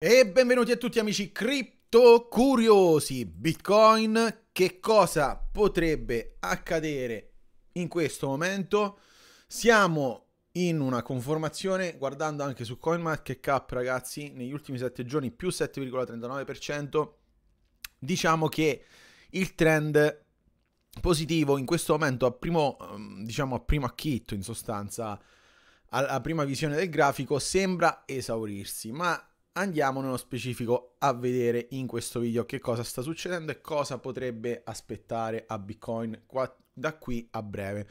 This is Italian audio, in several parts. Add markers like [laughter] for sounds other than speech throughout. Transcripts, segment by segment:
E benvenuti a tutti amici cripto curiosi. Bitcoin, che cosa potrebbe accadere in questo momento? Siamo in una conformazione guardando anche su CoinMarketCap, ragazzi, negli ultimi 7 giorni più 7,39%. Diciamo che il trend positivo in questo momento a primo ehm, diciamo a primo acchitto in sostanza alla prima visione del grafico sembra esaurirsi, ma andiamo nello specifico a vedere in questo video che cosa sta succedendo e cosa potrebbe aspettare a Bitcoin da qui a breve.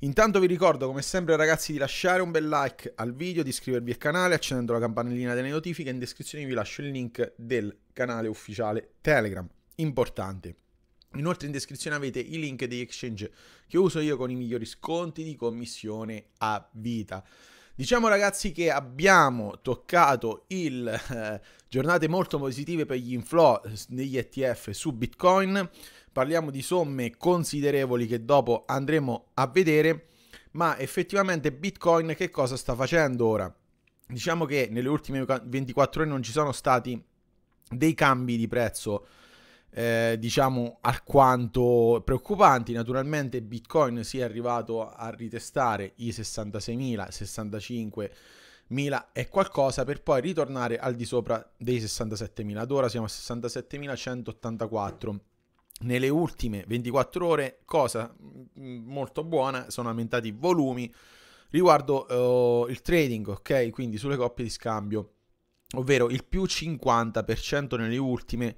Intanto vi ricordo come sempre ragazzi di lasciare un bel like al video, di iscrivervi al canale, accendendo la campanellina delle notifiche, in descrizione vi lascio il link del canale ufficiale Telegram, importante. Inoltre in descrizione avete i link degli exchange che uso io con i migliori sconti di commissione a vita. Diciamo ragazzi che abbiamo toccato il eh, giornate molto positive per gli inflow negli ETF su Bitcoin. Parliamo di somme considerevoli che dopo andremo a vedere, ma effettivamente Bitcoin che cosa sta facendo ora? Diciamo che nelle ultime 24 ore non ci sono stati dei cambi di prezzo eh, diciamo alquanto preoccupanti. Naturalmente Bitcoin si è arrivato a ritestare i 66.000, 65.000 e qualcosa per poi ritornare al di sopra dei 67.000. Ad ora siamo a 67.184. Nelle ultime 24 ore, cosa mm, molto buona, sono aumentati i volumi riguardo eh, il trading, ok? Quindi sulle coppie di scambio, ovvero il più 50% nelle ultime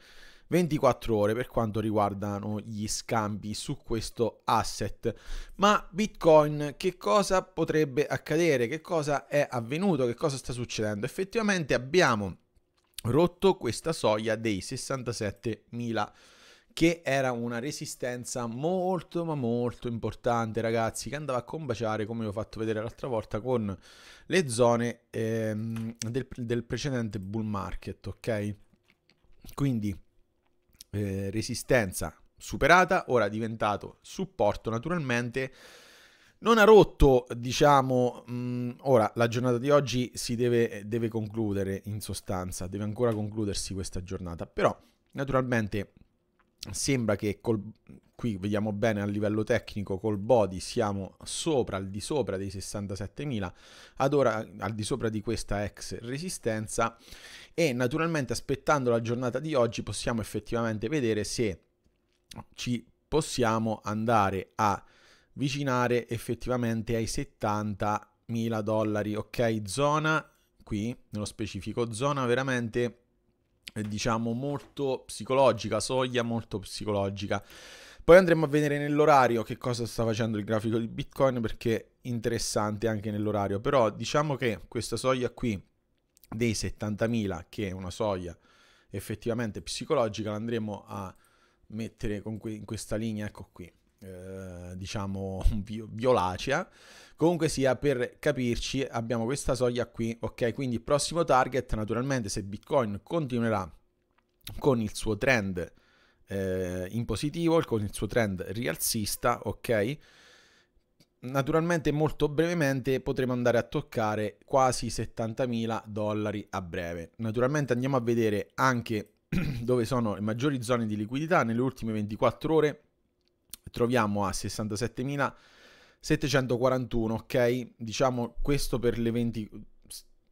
24 ore per quanto riguardano gli scambi su questo asset. Ma Bitcoin che cosa potrebbe accadere? Che cosa è avvenuto? Che cosa sta succedendo? Effettivamente abbiamo rotto questa soglia dei 67.000 che era una resistenza molto ma molto importante ragazzi che andava a combaciare come vi ho fatto vedere l'altra volta con le zone ehm, del, del precedente bull market ok quindi eh, resistenza superata, ora è diventato supporto naturalmente. Non ha rotto, diciamo, mh, mm, ora la giornata di oggi si deve, deve concludere in sostanza, deve ancora concludersi questa giornata, però naturalmente sembra che col, qui vediamo bene a livello tecnico col body siamo sopra, al di sopra dei 67.000, ad ora al di sopra di questa ex resistenza e naturalmente aspettando la giornata di oggi possiamo effettivamente vedere se ci possiamo andare a vicinare effettivamente ai 70.000 dollari, ok? Zona qui, nello specifico, zona veramente eh, diciamo molto psicologica, soglia molto psicologica. Poi andremo a vedere nell'orario che cosa sta facendo il grafico di Bitcoin perché è interessante anche nell'orario, però diciamo che questa soglia qui dei 70.000 che è una soglia effettivamente psicologica l'andremo a mettere in questa linea, ecco qui, eh, diciamo [laughs] violacea. Comunque sia, per capirci, abbiamo questa soglia qui, ok? Quindi il prossimo target, naturalmente, se Bitcoin continuerà con il suo trend eh, in positivo con il suo trend rialzista, ok? Naturalmente molto brevemente potremo andare a toccare quasi 70.000 dollari a breve. Naturalmente andiamo a vedere anche [clears throat] dove sono le maggiori zone di liquidità. Nelle ultime 24 ore troviamo a 67.741, ok? Diciamo questo per le 20,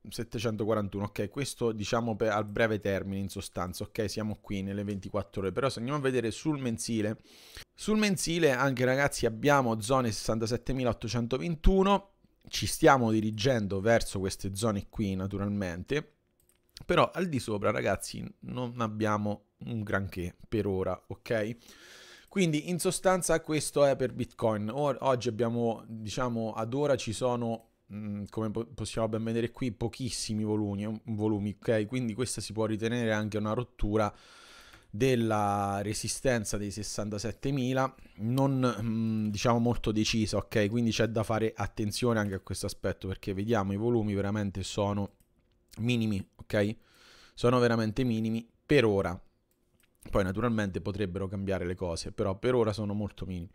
741, ok, questo diciamo per, al breve termine in sostanza, ok, siamo qui nelle 24 ore, però se andiamo a vedere sul mensile, sul mensile anche ragazzi abbiamo zone 67.821, ci stiamo dirigendo verso queste zone qui naturalmente, però al di sopra ragazzi non abbiamo un granché per ora, ok? Quindi in sostanza questo è per Bitcoin, o oggi abbiamo, diciamo ad ora ci sono Mm, come po- possiamo ben vedere qui, pochissimi volumi, volumi, ok? Quindi questa si può ritenere anche una rottura della resistenza dei 67.000 non mh, mm, diciamo molto decisa ok quindi c'è da fare attenzione anche a questo aspetto perché vediamo i volumi veramente sono minimi ok sono veramente minimi per ora poi naturalmente potrebbero cambiare le cose però per ora sono molto minimi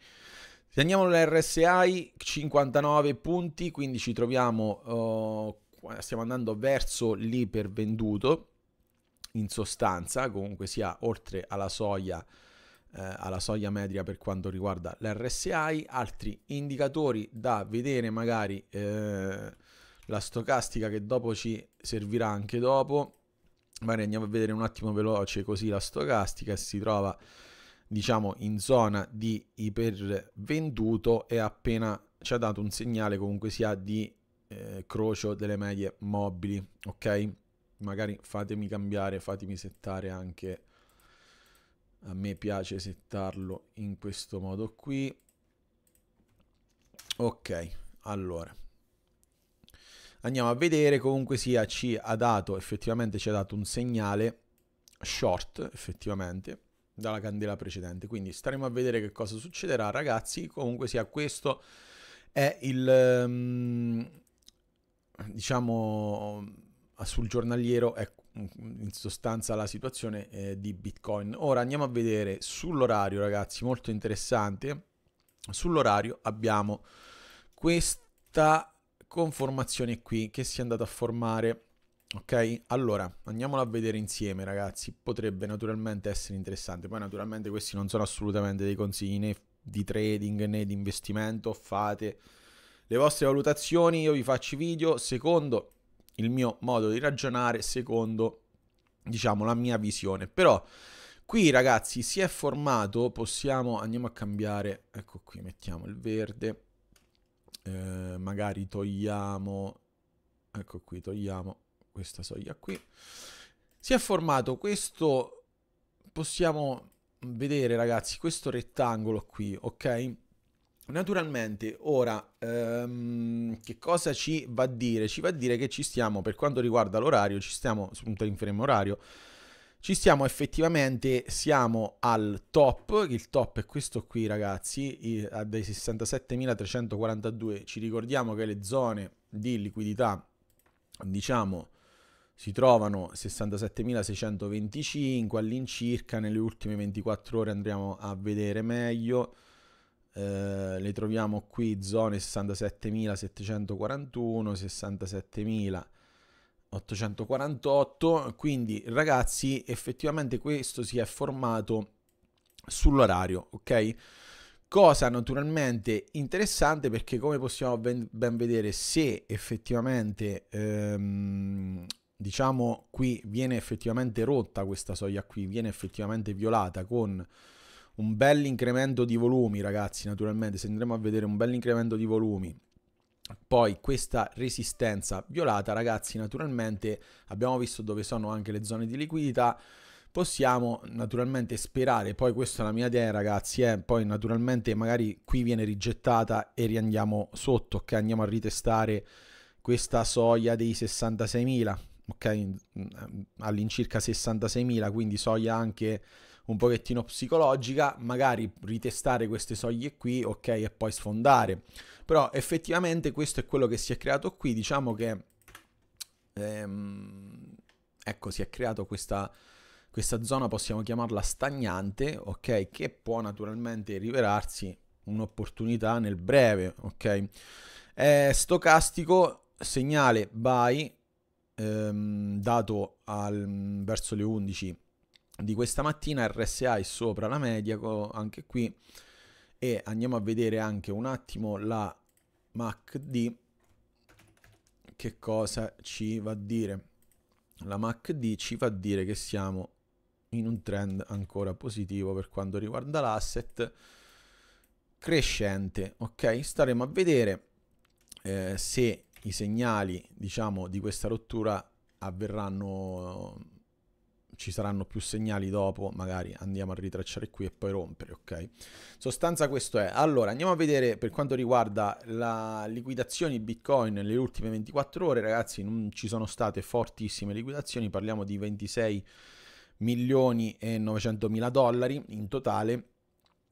se andiamo all'RSI 59 punti, quindi ci troviamo, uh, stiamo andando verso l'ipervenduto, in sostanza, comunque sia oltre alla soglia, eh, alla soglia media per quanto riguarda l'RSI, altri indicatori da vedere magari eh, la stocastica che dopo ci servirà anche dopo, magari andiamo a vedere un attimo veloce così la stocastica si trova diciamo in zona di ipervenduto e appena ci ha dato un segnale comunque sia di eh, crocio delle medie mobili, ok? Magari fatemi cambiare, fatemi settare anche a me piace settarlo in questo modo qui. Ok, allora andiamo a vedere comunque sia ci ha dato effettivamente ci ha dato un segnale short effettivamente dalla candela precedente. Quindi staremo a vedere che cosa succederà, ragazzi. Comunque sia, questo è il ehm, diciamo sul giornaliero è in sostanza la situazione eh, di Bitcoin. Ora andiamo a vedere sull'orario, ragazzi, molto interessante. Sull'orario abbiamo questa conformazione qui che si è andata a formare Ok? Allora, andiamola a vedere insieme, ragazzi. Potrebbe naturalmente essere interessante. Poi, naturalmente, questi non sono assolutamente dei consigli né di trading né di investimento. Fate le vostre valutazioni, io vi faccio i video secondo il mio modo di ragionare, secondo diciamo la mia visione. Però qui ragazzi si è formato, possiamo andiamo a cambiare, ecco qui mettiamo il verde. Eh, magari togliamo ecco qui togliamo questa soglia qui. Si è formato questo, possiamo vedere ragazzi, questo rettangolo qui, ok? Naturalmente, ora, ehm, che cosa ci va a dire? Ci va a dire che ci stiamo, per quanto riguarda l'orario, ci stiamo su un time orario, ci stiamo effettivamente, siamo al top, il top è questo qui ragazzi, a dei 67.342, ci ricordiamo che le zone di liquidità, diciamo, si trovano 67.625 all'incirca, nelle ultime 24 ore andremo a vedere meglio, eh, le troviamo qui zone 67.741, 67.848, quindi ragazzi effettivamente questo si è formato sull'orario, ok? Cosa naturalmente interessante perché come possiamo ben, ben vedere se effettivamente ehm, diciamo qui viene effettivamente rotta questa soglia qui, viene effettivamente violata con un bel incremento di volumi ragazzi naturalmente se andremo a vedere un bel incremento di volumi poi questa resistenza violata ragazzi naturalmente abbiamo visto dove sono anche le zone di liquidità possiamo naturalmente sperare poi questa è la mia idea ragazzi eh? poi naturalmente magari qui viene rigettata e riandiamo sotto che okay? andiamo a ritestare questa soglia dei 66.000 ok? Mm, all'incirca 66.000, quindi soglia anche un pochettino psicologica, magari ritestare queste soglie qui, ok, e poi sfondare. Però effettivamente questo è quello che si è creato qui, diciamo che ehm, ecco, si è creato questa questa zona possiamo chiamarla stagnante, ok, che può naturalmente rivelarsi un'opportunità nel breve, ok? È eh, stocastico segnale buy ehm, dato al, verso le 11 di questa mattina, RSI sopra la media, anche qui, e andiamo a vedere anche un attimo la MACD, che cosa ci va a dire. La MACD ci va a dire che siamo in un trend ancora positivo per quanto riguarda l'asset crescente, ok? Staremo a vedere eh, se i segnali, diciamo, di questa rottura avverranno ci saranno più segnali dopo, magari andiamo a ritracciare qui e poi rompere, ok? Sostanza questo è. Allora, andiamo a vedere per quanto riguarda la liquidazione di Bitcoin nelle ultime 24 ore, ragazzi, non ci sono state fortissime liquidazioni, parliamo di 26 milioni e 900 mila dollari in totale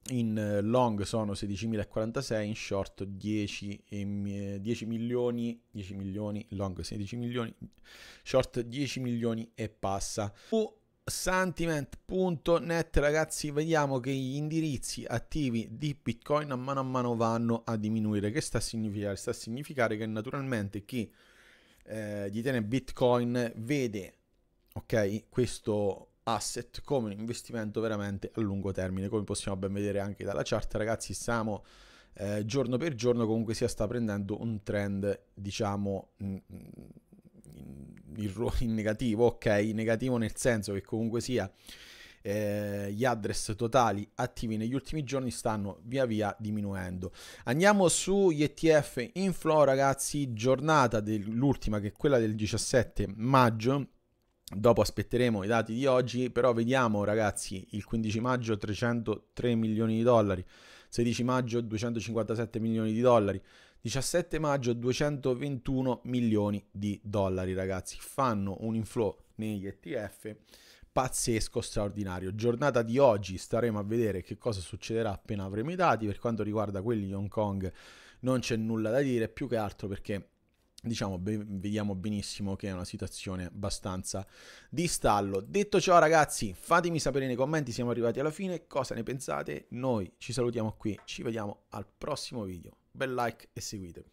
in eh, long sono 16.046, in short 10, 10 eh, milioni, 10 milioni, long 16 milioni, short 10 milioni e passa. Su sentiment.net ragazzi vediamo che gli indirizzi attivi di Bitcoin a mano a mano vanno a diminuire. Che sta a significare? Sta a significare che naturalmente chi eh, gli tiene Bitcoin vede, ok, questo asset come un investimento veramente a lungo termine, come possiamo ben vedere anche dalla chart, ragazzi, stiamo eh, giorno per giorno comunque sia sta prendendo un trend, diciamo, mm, mm, in, in, in negativo, ok, negativo nel senso che comunque sia eh, gli address totali attivi negli ultimi giorni stanno via via diminuendo. Andiamo sugli ETF in flow, ragazzi, giornata dell'ultima che è quella del 17 maggio Dopo aspetteremo i dati di oggi, però vediamo ragazzi, il 15 maggio 303 milioni di dollari, 16 maggio 257 milioni di dollari, 17 maggio 221 milioni di dollari ragazzi, fanno un inflow negli ETF pazzesco, straordinario. Giornata di oggi staremo a vedere che cosa succederà appena avremo i dati, per quanto riguarda quelli di Hong Kong non c'è nulla da dire, più che altro perché diciamo, be- vediamo benissimo che è una situazione abbastanza di stallo. Detto ciò, ragazzi, fatemi sapere nei commenti, siamo arrivati alla fine, cosa ne pensate. Noi ci salutiamo qui, ci vediamo al prossimo video. Bel like e seguitemi.